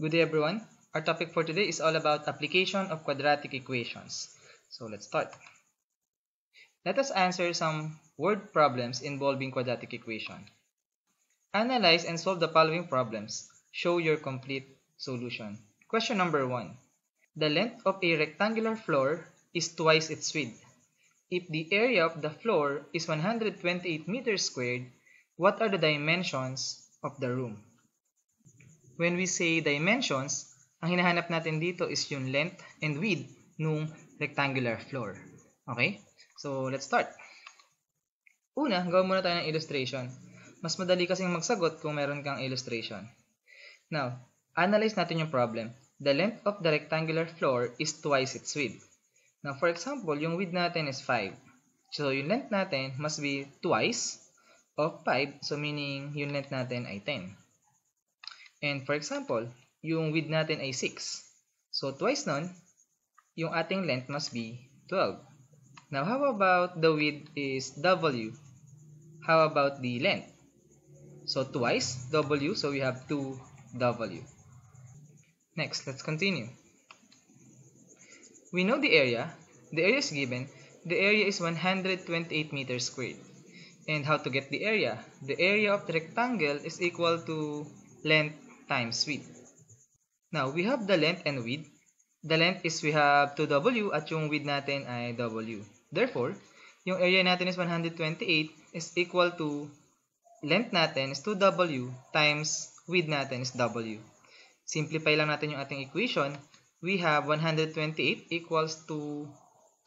Good day everyone. Our topic for today is all about application of quadratic equations. So let's start. Let us answer some word problems involving quadratic equation. Analyze and solve the following problems. Show your complete solution. Question number 1. The length of a rectangular floor is twice its width. If the area of the floor is 128 meters squared, what are the dimensions of the room? When we say dimensions, ang hinahanap natin dito is yung length and width nung rectangular floor. Okay? So, let's start. Una, gawin muna tayo ng illustration. Mas madali kasing magsagot kung meron kang illustration. Now, analyze natin yung problem. The length of the rectangular floor is twice its width. Now, for example, yung width natin is 5. So, yung length natin must be twice of 5. So, meaning yung length natin ay 10. And for example, yung width natin ay 6. So twice nun, yung ating length must be 12. Now, how about the width is W? How about the length? So twice W, so we have 2W. Next, let's continue. We know the area. The area is given. The area is 128 meters squared. And how to get the area? The area of the rectangle is equal to length times width. Now, we have the length and width. The length is we have 2w at yung width natin ay w. Therefore, yung area natin is 128 is equal to length natin is 2w times width natin is w. Simplify lang natin yung ating equation. We have 128 equals to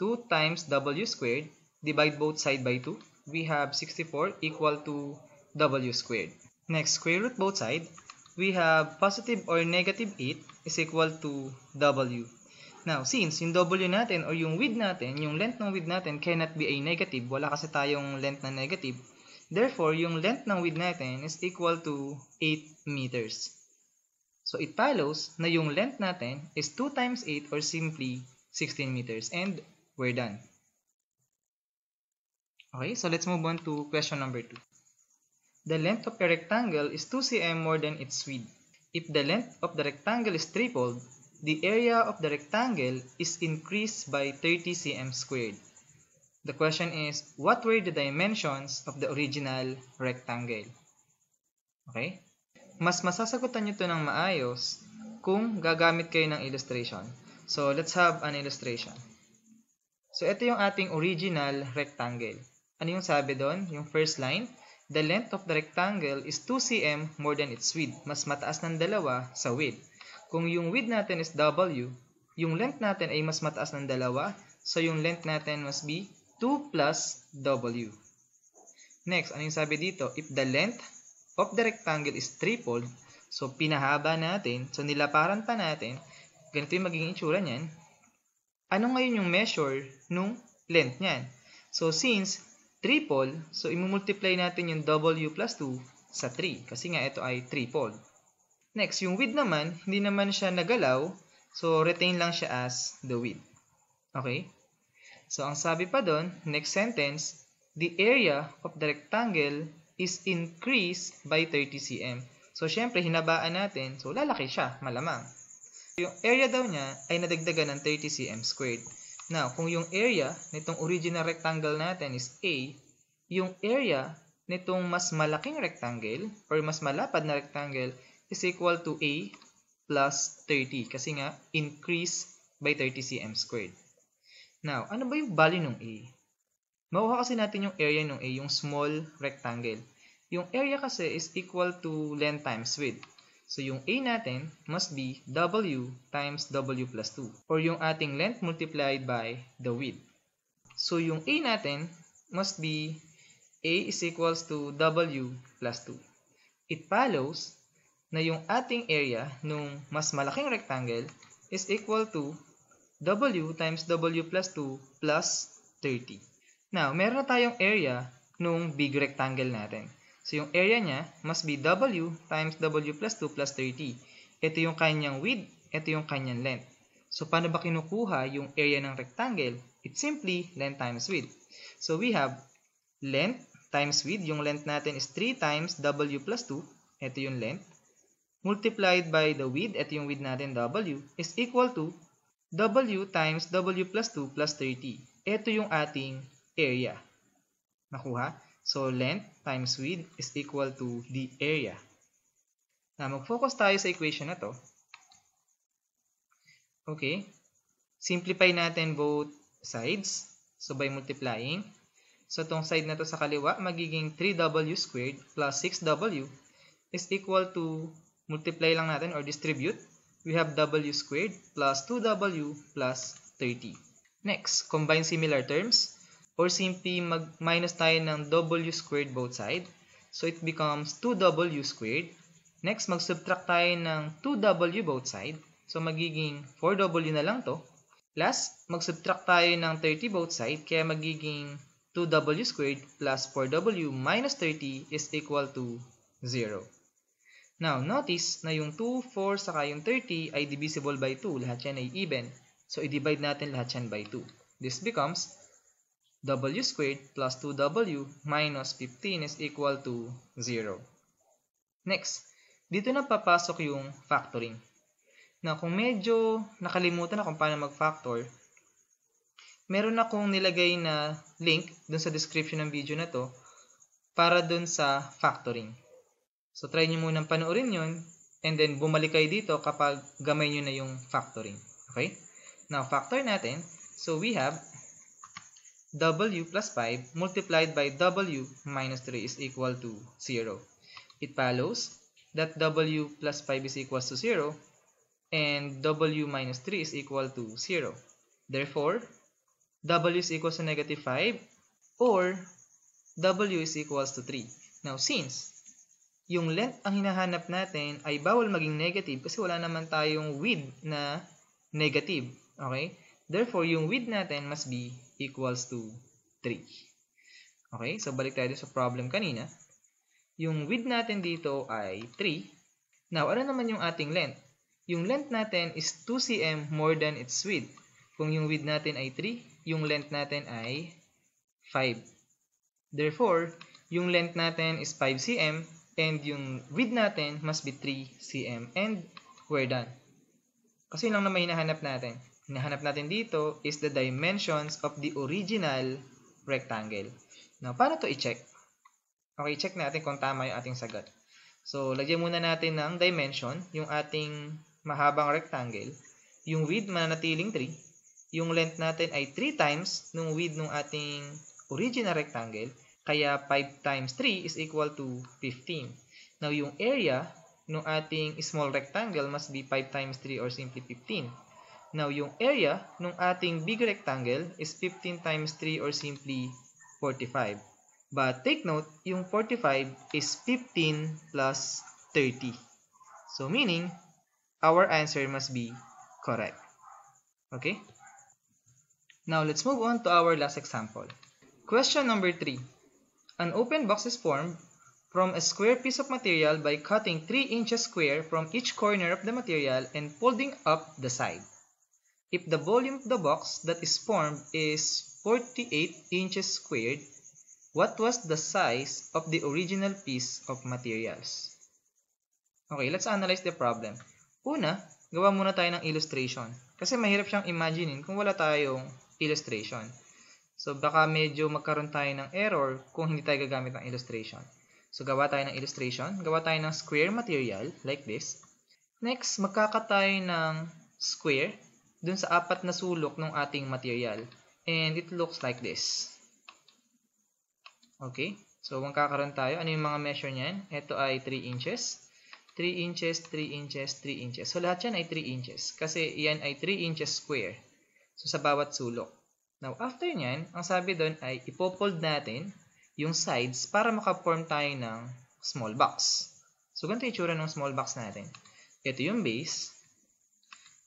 2 times w squared. Divide both side by 2. We have 64 equal to w squared. Next, square root both side we have positive or negative 8 is equal to W. Now, since yung W natin or yung width natin, yung length ng width natin cannot be a negative. Wala kasi tayong length na negative. Therefore, yung length ng width natin is equal to 8 meters. So, it follows na yung length natin is 2 times 8 or simply 16 meters. And we're done. Okay, so let's move on to question number 2 the length of a rectangle is 2 cm more than its width. If the length of the rectangle is tripled, the area of the rectangle is increased by 30 cm squared. The question is, what were the dimensions of the original rectangle? Okay? Mas masasagutan nyo to ng maayos kung gagamit kayo ng illustration. So, let's have an illustration. So, ito yung ating original rectangle. Ano yung sabi doon? Yung first line, The length of the rectangle is 2 cm more than its width. Mas mataas ng dalawa sa width. Kung yung width natin is W, yung length natin ay mas mataas ng dalawa. So, yung length natin must be 2 plus W. Next, ano yung sabi dito? If the length of the rectangle is tripled, so pinahaba natin, so nilaparan pa natin, ganito yung magiging itsura niyan. Ano ngayon yung measure nung length niyan? So, since triple, so i-multiply natin yung W plus 2 sa 3. Kasi nga ito ay triple. Next, yung width naman, hindi naman siya nagalaw. So, retain lang siya as the width. Okay? So, ang sabi pa doon, next sentence, the area of the rectangle is increased by 30 cm. So, syempre, hinabaan natin. So, lalaki siya, malamang. Yung area daw niya ay nadagdagan ng 30 cm squared. Now, kung yung area nitong original rectangle natin is A, yung area nitong mas malaking rectangle or mas malapad na rectangle is equal to A plus 30 kasi nga increase by 30 cm squared. Now, ano ba yung value ng A? Mauha kasi natin yung area ng A, yung small rectangle. Yung area kasi is equal to length times width. So yung A natin must be W times W plus 2 or yung ating length multiplied by the width. So yung A natin must be A is equals to W plus 2. It follows na yung ating area nung mas malaking rectangle is equal to W times W plus 2 plus 30. Now, meron na tayong area nung big rectangle natin. So, yung area niya must be W times W plus 2 plus 30. Ito yung kanyang width, ito yung kanyang length. So, paano ba kinukuha yung area ng rectangle? It's simply length times width. So, we have length times width. Yung length natin is 3 times W plus 2. Ito yung length. Multiplied by the width, ito yung width natin, W, is equal to W times W plus 2 plus 30. Ito yung ating area. Nakuha? So, length times width is equal to the area. Na mag-focus tayo sa equation na to. Okay. Simplify natin both sides. So, by multiplying. So, itong side na to sa kaliwa, magiging 3w squared plus 6w is equal to, multiply lang natin or distribute, we have w squared plus 2w plus 30. Next, combine similar terms or simply mag minus tayo ng w squared both side. So it becomes 2w squared. Next, mag-subtract tayo ng 2w both side. So magiging 4w na lang to. Plus, mag-subtract tayo ng 30 both side. Kaya magiging 2w squared plus 4w minus 30 is equal to 0. Now, notice na yung 2, 4, saka yung 30 ay divisible by 2. Lahat yan ay even. So, i-divide natin lahat yan by 2. This becomes w squared plus 2w minus 15 is equal to 0. Next, dito na papasok yung factoring. Na kung medyo nakalimutan na kung paano mag-factor, meron akong nilagay na link dun sa description ng video na to para dun sa factoring. So try nyo munang panoorin yon and then bumalik kayo dito kapag gamay nyo na yung factoring. Okay? Now, factor natin. So, we have w plus 5 multiplied by w minus 3 is equal to 0. It follows that w plus 5 is equal to 0 and w minus 3 is equal to 0. Therefore, w is equal to negative 5 or w is equal to 3. Now, since yung length ang hinahanap natin ay bawal maging negative kasi wala naman tayong width na negative. Okay? Therefore, yung width natin must be equals to 3. Okay, so balik tayo sa problem kanina. Yung width natin dito ay 3. Now, ano naman yung ating length? Yung length natin is 2 cm more than its width. Kung yung width natin ay 3, yung length natin ay 5. Therefore, yung length natin is 5 cm and yung width natin must be 3 cm and we're done. Kasi lang naman hinahanap natin hinahanap natin dito is the dimensions of the original rectangle. Now, paano to i-check? Okay, check natin kung tama yung ating sagot. So, lagyan muna natin ng dimension, yung ating mahabang rectangle, yung width mananatiling 3, yung length natin ay 3 times nung width ng ating original rectangle, kaya 5 times 3 is equal to 15. Now, yung area ng ating small rectangle must be 5 times 3 or simply 15. Now, yung area ng ating big rectangle is 15 times 3 or simply 45. But take note, yung 45 is 15 plus 30. So, meaning, our answer must be correct. Okay? Now, let's move on to our last example. Question number 3. An open box is formed from a square piece of material by cutting 3 inches square from each corner of the material and folding up the side. If the volume of the box that is formed is 48 inches squared, what was the size of the original piece of materials? Okay, let's analyze the problem. Una, gawa muna tayo ng illustration. Kasi mahirap siyang imaginein kung wala tayong illustration. So, baka medyo magkaroon tayo ng error kung hindi tayo gagamit ng illustration. So, gawa tayo ng illustration. Gawa tayo ng square material, like this. Next, magkaka ng square dun sa apat na sulok ng ating material. And it looks like this. Okay? So, magkakaroon tayo. Ano yung mga measure niyan? Ito ay 3 inches. 3 inches, 3 inches, 3 inches. So, lahat yan ay 3 inches. Kasi yan ay 3 inches square. So, sa bawat sulok. Now, after nyan, ang sabi doon ay ipopold natin yung sides para makaform tayo ng small box. So, ganito yung ng small box natin. Ito yung base.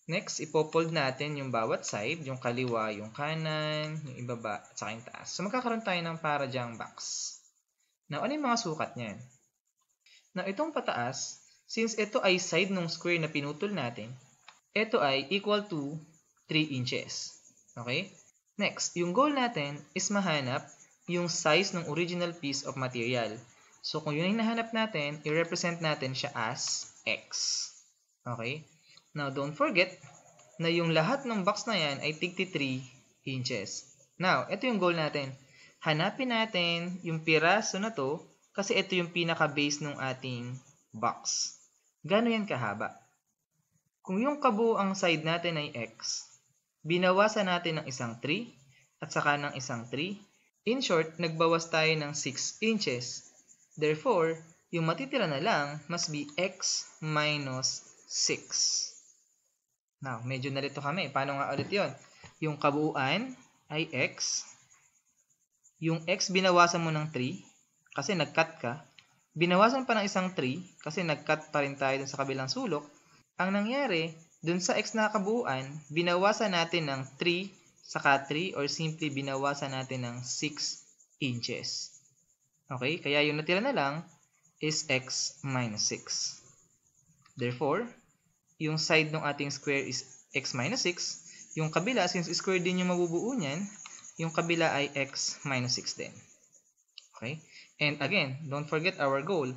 Next, ipopold natin yung bawat side, yung kaliwa, yung kanan, yung ibaba, at saka yung taas. So, magkakaroon tayo ng para box. Now, ano yung mga sukat niyan? Now, itong pataas, since ito ay side ng square na pinutol natin, ito ay equal to 3 inches. Okay? Next, yung goal natin is mahanap yung size ng original piece of material. So, kung yun yung nahanap natin, i-represent natin siya as x. Okay? Now, don't forget na yung lahat ng box na yan ay 3 inches. Now, ito yung goal natin. Hanapin natin yung piraso na to kasi ito yung pinaka-base ng ating box. Gano yan kahaba? Kung yung kabuang side natin ay x, binawasan natin ng isang 3 at saka ng isang 3. In short, nagbawas tayo ng 6 inches. Therefore, yung matitira na lang must be x minus 6. Now, medyo nalito kami. Paano nga ulit yon? Yung kabuuan ay x. Yung x binawasan mo ng 3 kasi nag-cut ka. Binawasan pa ng isang 3 kasi nag-cut pa rin tayo dun sa kabilang sulok. Ang nangyari, dun sa x na kabuuan, binawasan natin ng 3 saka 3 or simply binawasan natin ng 6 inches. Okay? Kaya yung natira na lang is x minus 6. Therefore, yung side ng ating square is x minus 6. Yung kabila, since square din yung mabubuo niyan, yung kabila ay x minus 6 din. Okay? And again, don't forget our goal.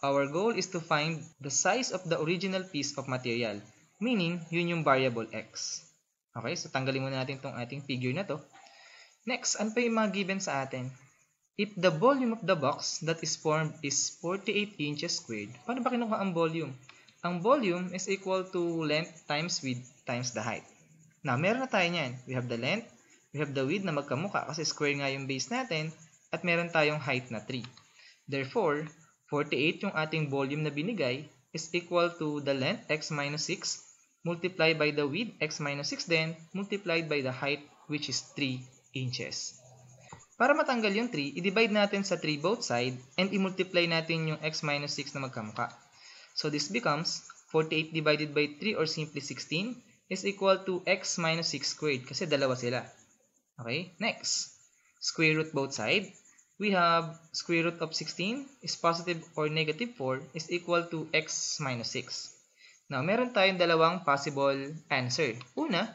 Our goal is to find the size of the original piece of material. Meaning, yun yung variable x. Okay? So, tanggalin muna natin itong ating figure na to. Next, ano pa yung mga given sa atin? If the volume of the box that is formed is 48 inches squared, paano ba kinukuha ang volume? Ang volume is equal to length times width times the height. Now, meron na tayo niyan. We have the length, we have the width na magkamuka kasi square nga yung base natin at meron tayong height na 3. Therefore, 48 yung ating volume na binigay is equal to the length x minus 6 multiplied by the width x minus 6 then multiplied by the height which is 3 inches. Para matanggal yung 3, i-divide natin sa 3 both side and i-multiply natin yung x minus 6 na magkamuka. So this becomes 48 divided by 3 or simply 16 is equal to x minus 6 squared kasi dalawa sila. Okay, next. Square root both side. We have square root of 16 is positive or negative 4 is equal to x minus 6. Now, meron tayong dalawang possible answer. Una,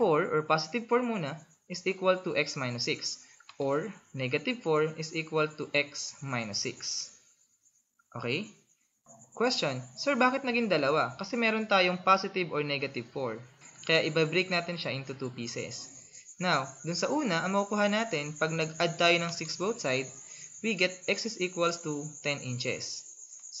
4 or positive 4 muna is equal to x minus 6 or negative 4 is equal to x minus 6. Okay? Question, Sir, bakit naging dalawa? Kasi meron tayong positive or negative 4. Kaya ibabreak natin siya into 2 pieces. Now, dun sa una, ang makukuha natin, pag nag-add tayo ng 6 both side, we get x is equals to 10 inches.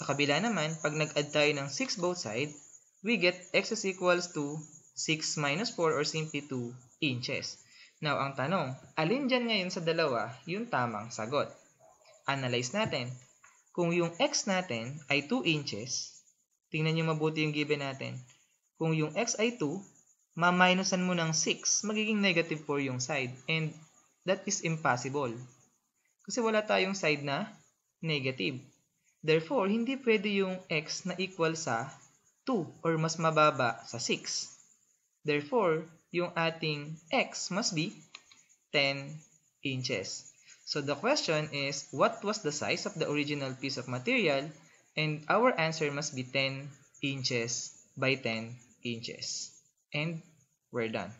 Sa kabila naman, pag nag-add tayo ng 6 both side, we get x is equals to 6 minus 4 or simply 2 inches. Now, ang tanong, alin dyan ngayon sa dalawa yung tamang sagot? Analyze natin. Kung yung x natin ay 2 inches, tingnan nyo mabuti yung given natin. Kung yung x ay 2, ma-minusan mo ng 6, magiging negative 4 yung side. And that is impossible. Kasi wala tayong side na negative. Therefore, hindi pwede yung x na equal sa 2 or mas mababa sa 6. Therefore, yung ating x must be 10 inches. So the question is, what was the size of the original piece of material? And our answer must be 10 inches by 10 inches. And we're done.